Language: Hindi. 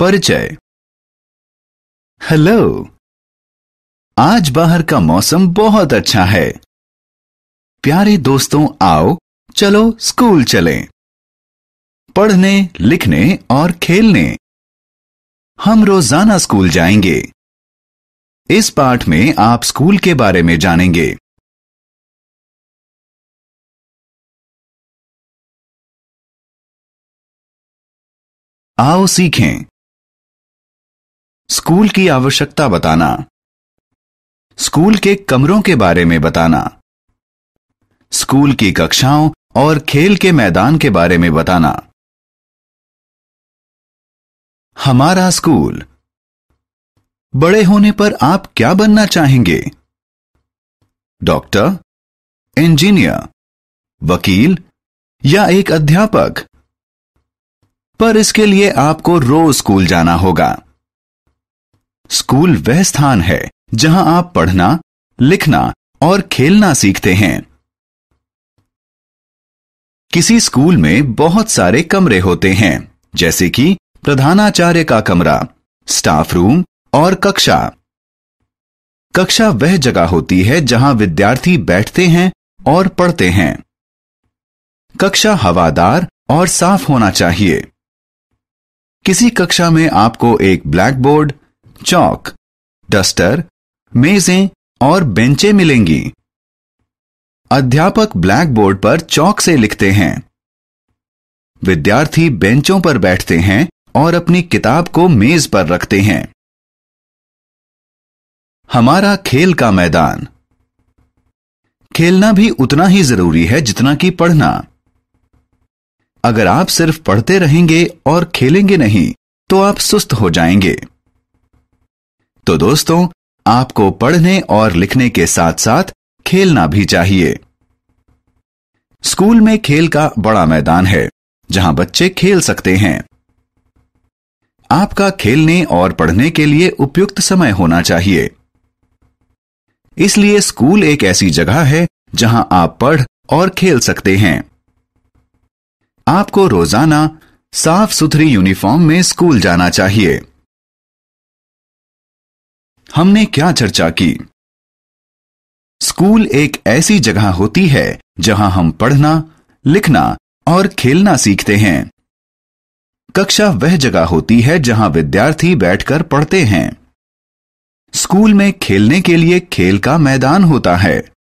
परिचय हेलो आज बाहर का मौसम बहुत अच्छा है प्यारे दोस्तों आओ चलो स्कूल चलें पढ़ने लिखने और खेलने हम रोजाना स्कूल जाएंगे इस पाठ में आप स्कूल के बारे में जानेंगे आओ सीखें स्कूल की आवश्यकता बताना स्कूल के कमरों के बारे में बताना स्कूल की कक्षाओं और खेल के मैदान के बारे में बताना हमारा स्कूल बड़े होने पर आप क्या बनना चाहेंगे डॉक्टर इंजीनियर वकील या एक अध्यापक पर इसके लिए आपको रोज स्कूल जाना होगा स्कूल वह स्थान है जहां आप पढ़ना लिखना और खेलना सीखते हैं किसी स्कूल में बहुत सारे कमरे होते हैं जैसे कि प्रधानाचार्य का कमरा स्टाफ रूम और कक्षा कक्षा वह जगह होती है जहां विद्यार्थी बैठते हैं और पढ़ते हैं कक्षा हवादार और साफ होना चाहिए किसी कक्षा में आपको एक ब्लैक बोर्ड चौक डस्टर मेजें और बेंचें मिलेंगी अध्यापक ब्लैक बोर्ड पर चौक से लिखते हैं विद्यार्थी बेंचों पर बैठते हैं और अपनी किताब को मेज पर रखते हैं हमारा खेल का मैदान खेलना भी उतना ही जरूरी है जितना कि पढ़ना अगर आप सिर्फ पढ़ते रहेंगे और खेलेंगे नहीं तो आप सुस्त हो जाएंगे तो दोस्तों आपको पढ़ने और लिखने के साथ साथ खेलना भी चाहिए स्कूल में खेल का बड़ा मैदान है जहां बच्चे खेल सकते हैं आपका खेलने और पढ़ने के लिए उपयुक्त समय होना चाहिए इसलिए स्कूल एक ऐसी जगह है जहां आप पढ़ और खेल सकते हैं आपको रोजाना साफ सुथरी यूनिफॉर्म में स्कूल जाना चाहिए हमने क्या चर्चा की स्कूल एक ऐसी जगह होती है जहां हम पढ़ना लिखना और खेलना सीखते हैं कक्षा वह जगह होती है जहां विद्यार्थी बैठकर पढ़ते हैं स्कूल में खेलने के लिए खेल का मैदान होता है